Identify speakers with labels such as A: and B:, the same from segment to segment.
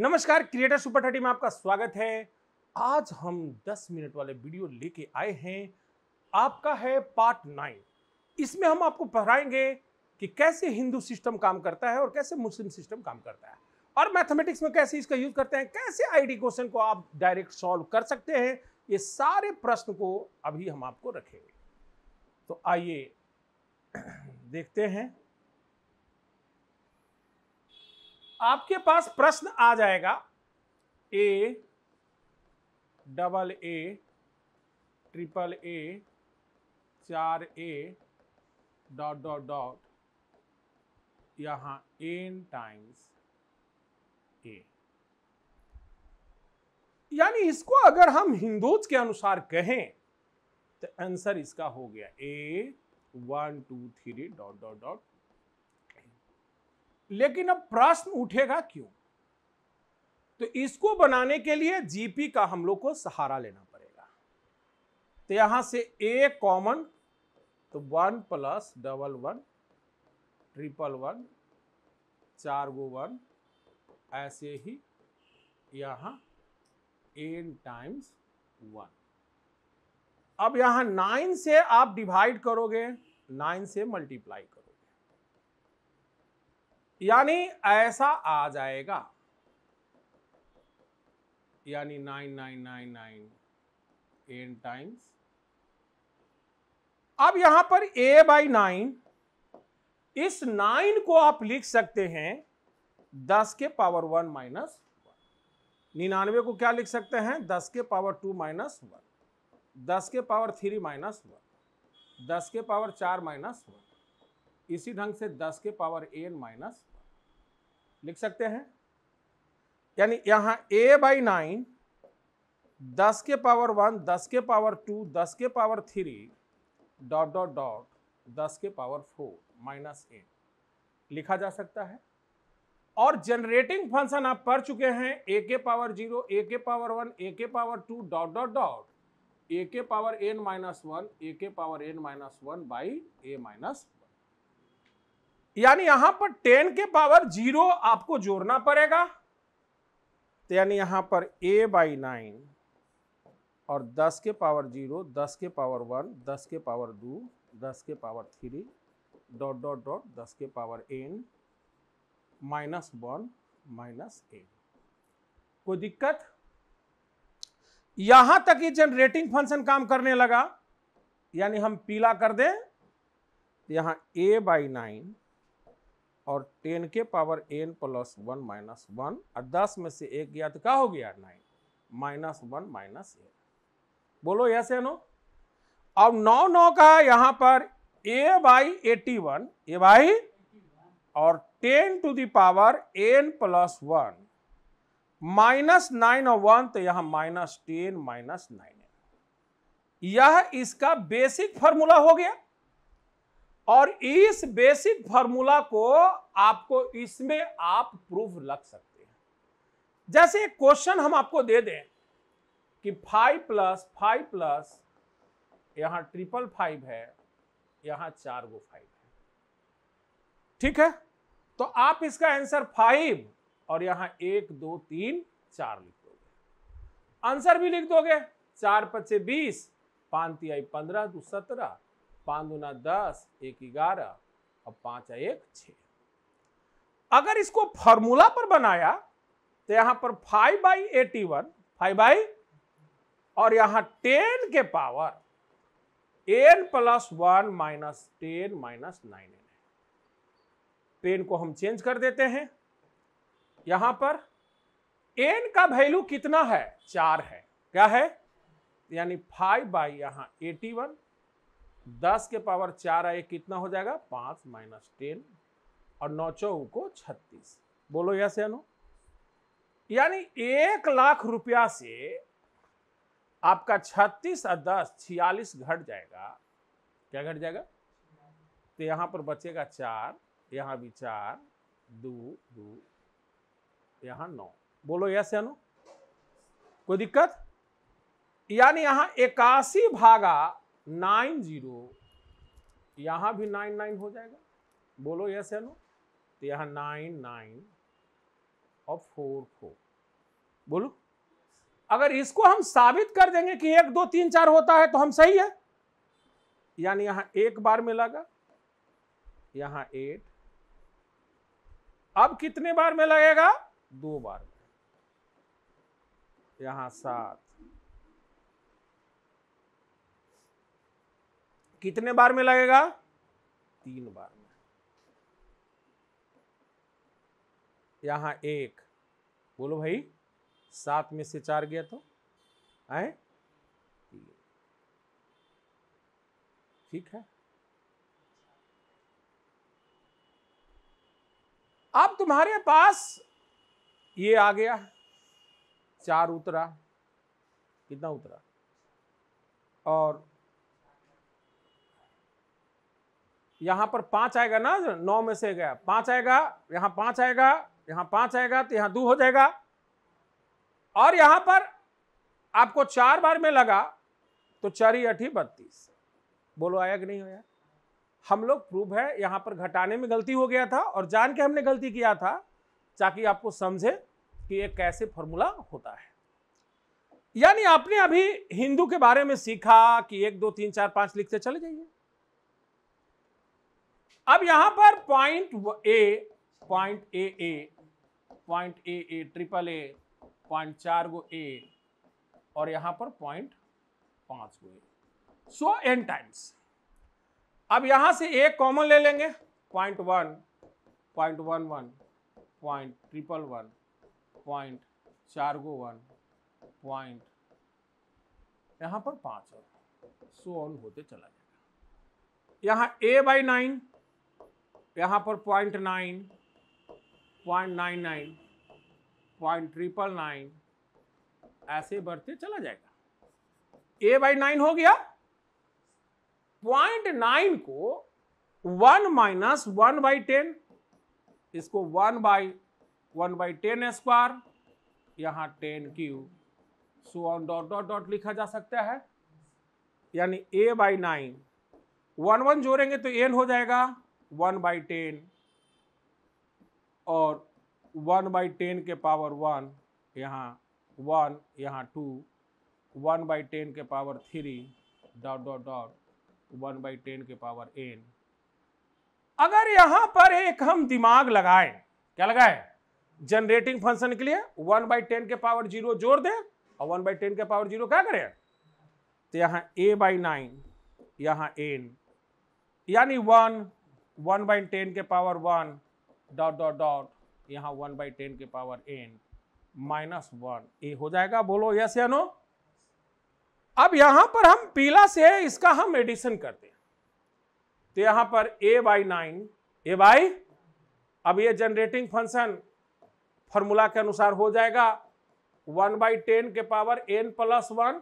A: नमस्कार creator super thirty में आपका स्वागत है आज हम 10 मिनट वाले वीडियो लेके आए हैं आपका है पार्ट नाइन इसमें हम आपको पढ़ाएंगे कि कैसे हिंदू सिस्टम काम करता है और कैसे मुस्लिम सिस्टम काम करता है और मैथमेटिक्स में कैसे इसका यूज करते हैं कैसे आईडी क्वेश्चन को आप डायरेक्ट सॉल्व कर सकते हैं ये सारे प्रश्न को अभी हम आपको रखेंगे तो आइए देखते हैं आपके पास प्रश्न आ जाएगा A double A triple A चार ए डॉट डॉट डॉट यहां एन टाइम्स ए यानी इसको अगर हम हिंदोज के अनुसार कहें तो आंसर इसका हो गया A one two three dot dot dot लेकिन अब प्रश्न उठेगा क्यों तो इसको बनाने के लिए जीपी का हम लोग को सहारा लेना पड़ेगा तो यहां से ए कॉमन तो one plus double one triple one चार गो वन ऐसे ही यहां एन टाइम्स वन अब यहां नाइन से आप डिवाइड करोगे नाइन से मल्टीप्लाई करोगे यानी ऐसा आ जाएगा यानी nine nine nine nine N times अब यहां पर ए बाई नाइन इस नाइन को आप लिख सकते हैं दस के पावर वन माइनस वन निन्यानवे को क्या लिख सकते हैं दस के पावर टू माइनस वन दस के पावर थ्री माइनस वन दस के पावर चार माइनस वन इसी ढंग से दस के पावर एन माइनस लिख सकते हैं यानी यहाँ ए बाई नाइन दस के पावर वन दस के पावर टू दस के power three dot dot dot दस के पावर फोर माइनस ए लिखा जा सकता है और जनरेटिंग फंक्शन आप पढ़ चुके हैं ए के पावर जीरो ए के पावर वन ए के power two dot dot dot a के power n minus one a के power n minus one by a minus यानी यहां पर टेन के पावर जीरो आपको जोड़ना पड़ेगा तो यानी यहां पर ए बाई नाइन और दस के पावर जीरो दस के पावर वन दस के पावर टू दस के power three dot dot dot दस के power n minus one minus n कोई दिक्कत यहां तक ये जनरेटिंग फंक्शन काम करने लगा यानी हम पीला कर दें यहां ए बाई नाइन और टेन के power n plus one minus one और दस में से एक गया तो क्या हो गया nine minus one minus n बोलो यस एनो अब नौ नौ का यहां पर ए by eighty one a by और ten to the power n plus one minus nine और वन तो यहां माइनस टेन माइनस नाइन यह इसका बेसिक फॉर्मूला हो गया और इस बेसिक फॉर्मूला को आपको इसमें आप प्रूफ लग सकते हैं जैसे एक क्वेश्चन हम आपको दे दें कि फाइव प्लस फाइव प्लस यहां ट्रिपल फाइव है यहां चार गो फाइव है ठीक है तो आप इसका आंसर फाइव और यहां एक दो तीन चार लिख दोगे आंसर भी लिख दोगे चार पच्चे बीस पांच तिहाई पंद्रह दो सत्रह पांच दुना दस एक ग्यारह और पांच एक छ अगर इसको फॉर्मूला पर बनाया तो यहां पर five by eighty one five by और यहां टेन के power n plus one minus ten minus nine n ten को हम चेंज कर देते हैं यहाँ पर एन का वैल्यू कितना है चार है क्या है यानी फाइव बाई यहाँ एटी वन दस के पावर चार आए कितना हो जाएगा पांच माइनस टेन और नौ चौ को छत्तीस बोलो यस या नो यानी एक लाख रुपया से आपका छत्तीस और दस छियालीस घट जाएगा क्या घट जाएगा तो यहां पर बचेगा चार यहां भी चार दो दो यहां नौ बोलो यस या नो कोई दिक्कत यानी यहां इक्यासी भागा नाइन जीरो यहाँ भी नाइन नाइन हो जाएगा बोलो यस या नो तो यहाँ नाइन नाइन और फोर फोर बोलो अगर इसको हम साबित कर देंगे कि एक दो तीन चार होता है तो हम सही है यानी यहां एक बार मिलागा यहां एट अब कितने बार में लगेगा दो बार में यहां सात कितने बार में लगेगा तीन बार में यहां एक बोलो भाई सात में से चार गया तो आए ठीक है अब तुम्हारे पास ये आ गया चार उतरा कितना उतरा और यहां पर पांच आएगा ना नौ में से गया पांच आएगा यहाँ पांच आएगा यहां पांच आएगा तो यहाँ दो हो जाएगा और यहां पर आपको चार बार में लगा तो चारी अठी बत्तीस बोलो आया कि नहीं होया हम लोग प्रूफ है यहां पर घटाने में गलती हो गया था और जान के हमने गलती किया था ताकि आपको समझे कि ये कैसे फॉर्मूला होता है यानी आपने अभी हिंदू के बारे में सीखा कि एक दो तीन चार पांच लिखते चले जाइए अब यहां पर point a point a a point a a triple a point चार गो ए और यहां पर पॉइंट पांच गो ए सो एन टाइम्स अब यहां से ए कॉमन ले लेंगे point one point one one point triple one point चार गो वन पॉइंट यहां पर पांच है सो ऑन होते चला जाएगा यहां ए बाई नाइन यहाँ पर point nine point nine nine point triple nine ऐसे बढ़ते चला जाएगा ए बाई नाइन हो गया पॉइंट नाइन को one minus one by ten इसको one by one by ten square यहां ten cube so on dot dot dot लिखा जा सकता है यानी a by nine one one जोड़ेंगे तो एन हो जाएगा वन बाई टेन और वन बाई टेन के पावर वन यहाँ वन यहाँ टू वन बाई टेन के power three dot dot dot one by ten के पावर एन अगर यहां पर एक हम दिमाग लगाए क्या लगाए जनरेटिंग फंक्शन के लिए वन बाई टेन के पावर जीरो जोड़ दें और वन बाई टेन के पावर जीरो क्या करें तो यहाँ ए बाई नाइन यहाँ एन यानी वन वन बाई टेन के power one dot dot dot यहाँ वन बाई टेन के power n minus one a हो जाएगा बोलो यस या नो अब यहां पर हम पीला से इसका हम एडिशन करते हैं तो यहां पर ए बाई नाइन ए बाई अब ये जनरेटिंग फंक्शन फॉर्मूला के अनुसार हो जाएगा वन बाई टेन के power n plus one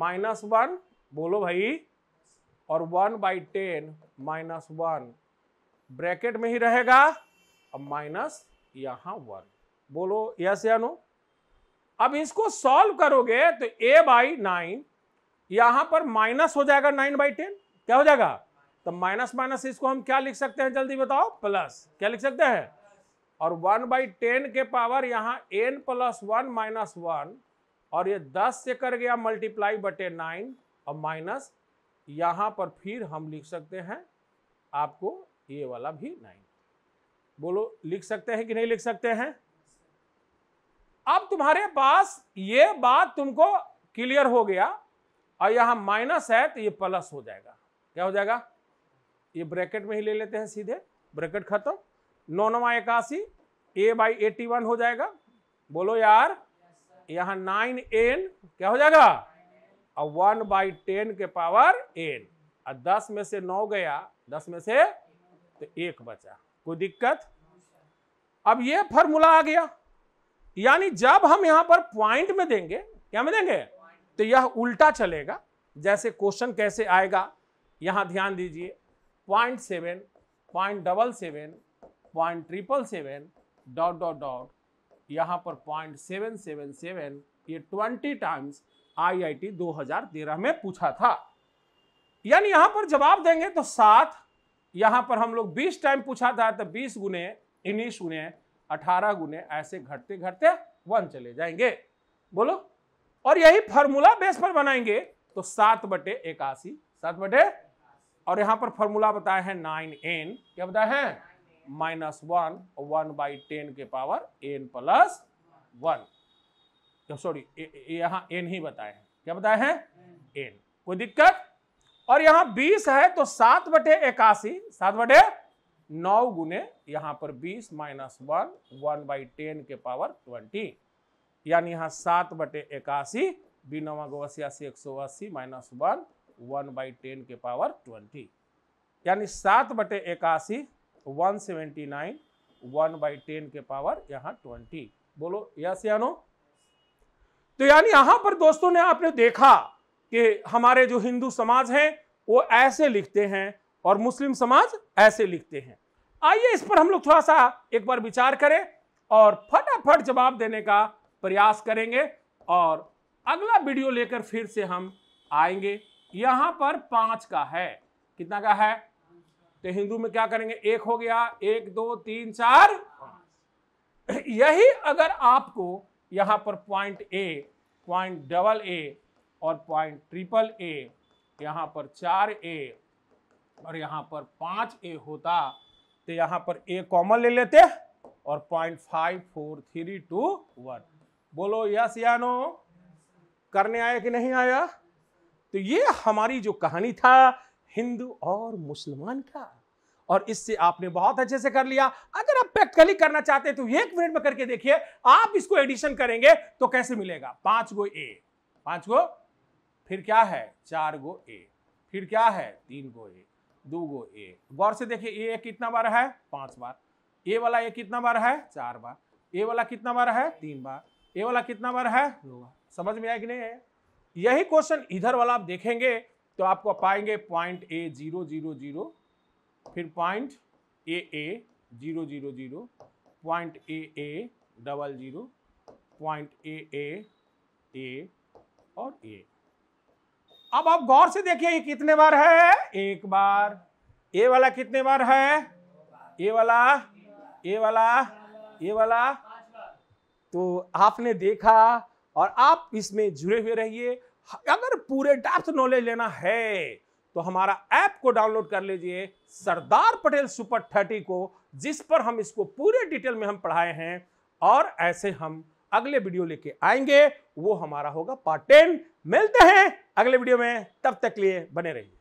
A: minus one बोलो भाई और one by ten minus one bracket में ही रहेगा अब माइनस यहां वन बोलो यस या नो अब इसको सॉल्व करोगे तो ए बाई नाइन यहां पर माइनस हो जाएगा नाइन बाई टेन क्या हो जाएगा तो माइनस माइनस इसको हम क्या लिख सकते हैं जल्दी बताओ प्लस क्या लिख सकते हैं और वन बाई टेन के पावर यहां n plus one minus one और ये दस से कर गया मल्टीप्लाई बटे नाइन और माइनस यहां पर फिर हम लिख सकते हैं आपको ये वाला भी नाइन बोलो लिख सकते हैं कि नहीं लिख सकते हैं अब तुम्हारे पास ये बात तुमको क्लियर हो गया और यहां माइनस है तो ये प्लस हो जाएगा क्या हो जाएगा ये ब्रैकेट में ही ले लेते हैं सीधे ब्रैकेट खत्म नौ नवा इक्यासी ए बाई एटी वन हो जाएगा बोलो यार यहां नाइन एन क्या हो जाएगा और वन बाई टेन के पावर एन और दस में से नौ गया दस में से तो एक बचा कोई दिक्कत अब ये फॉर्मूला आ गया यानी जब हम यहां पर पॉइंट में देंगे क्या में देंगे तो यह उल्टा चलेगा जैसे क्वेश्चन कैसे आएगा यहां ध्यान दीजिए point seven point double seven point triple seven dot dot dot यहां पर पॉइंट सेवन सेवन सेवन ये ट्वेंटी टाइम्स आईआईटी 2013 में पूछा था यानी यहां पर जवाब देंगे तो सात यहाँ पर हम लोग बीस टाइम पूछा था तो बीस गुने उन्नीस गुने अठारह गुने ऐसे घटते घटते वन चले जाएंगे बोलो और यही फार्मूला बेस पर बनाएंगे तो सात बटे इक्यासी सात बटे और यहाँ पर फॉर्मूला बताए हैं नाइन एन क्या बताए है minus one one by ten के power n plus one sorry यहाँ एन ही बताए हैं क्या बताए हैं एन कोई दिक्कत और यहां 20 है तो सात बटे इक्यासी सात बटे नौ गुने यहां पर 20 minus one one by ten के पावर 20 यानी यहां सात बटे इक्यासी नवा गो अस्सी एक सौ अस्सी minus one one by ten के पावर 20 यानी सात बटे इक्यासी one seventy nine one by ten के पावर यहां ट्वेंटी बोलो यस यानो तो यानी यहां पर दोस्तों ने आपने देखा कि हमारे जो हिंदू समाज हैं वो ऐसे लिखते हैं और मुस्लिम समाज ऐसे लिखते हैं आइए इस पर हम लोग थोड़ा सा एक बार विचार करें और फटाफट जवाब देने का प्रयास करेंगे और अगला वीडियो लेकर फिर से हम आएंगे यहाँ पर पांच का है कितना का है तो हिंदू में क्या करेंगे एक हो गया एक दो तीन चार यही अगर आपको यहां पर point a point double a और पॉइंट ट्रिपल ए यहाँ पर चार ए और यहाँ पर पाँच ए होता तो यहाँ पर ए कॉमन ले लेते और point five four three two one बोलो यस या नो करने आया कि नहीं आया तो ये हमारी जो कहानी था हिंदू और मुसलमान का और इससे आपने बहुत अच्छे से कर लिया अगर आप प्रैक्टिकली करना चाहते हैं तो एक मिनट में करके देखिए आप इसको एडिशन करेंगे तो कैसे मिलेगा पांच गो ए पांच गो फिर क्या है चार गो ए फिर क्या है तीन गो ए दो गो ए गौर से देखिए ए, ए कितना बार है पांच बार ए वाला ए कितना बार है चार बार ए वाला कितना बार है तीन बार ए वाला कितना बार है दो बार समझ में आया कि नहीं है यही क्वेश्चन इधर वाला आप देखेंगे तो आपको पाएंगे point a zero zero zero फिर point a a zero zero zero point a a double zero point a a a और ए अब आप गौर से देखिए ये कितने बार है एक बार ये वाला कितने बार है ये वाला ये वाला ये वाला तो आपने देखा और आप इसमें जुड़े हुए रहिए अगर पूरे डेप्थ नॉलेज लेना है तो हमारा ऐप को डाउनलोड कर लीजिए सरदार पटेल सुपर थर्टी को जिस पर हम इसको पूरे डिटेल में हम पढ़ाए हैं और ऐसे हम अगले वीडियो लेके आएंगे वो हमारा होगा पार्ट टेन मिलते हैं अगले वीडियो में तब तक लिए बने रहिए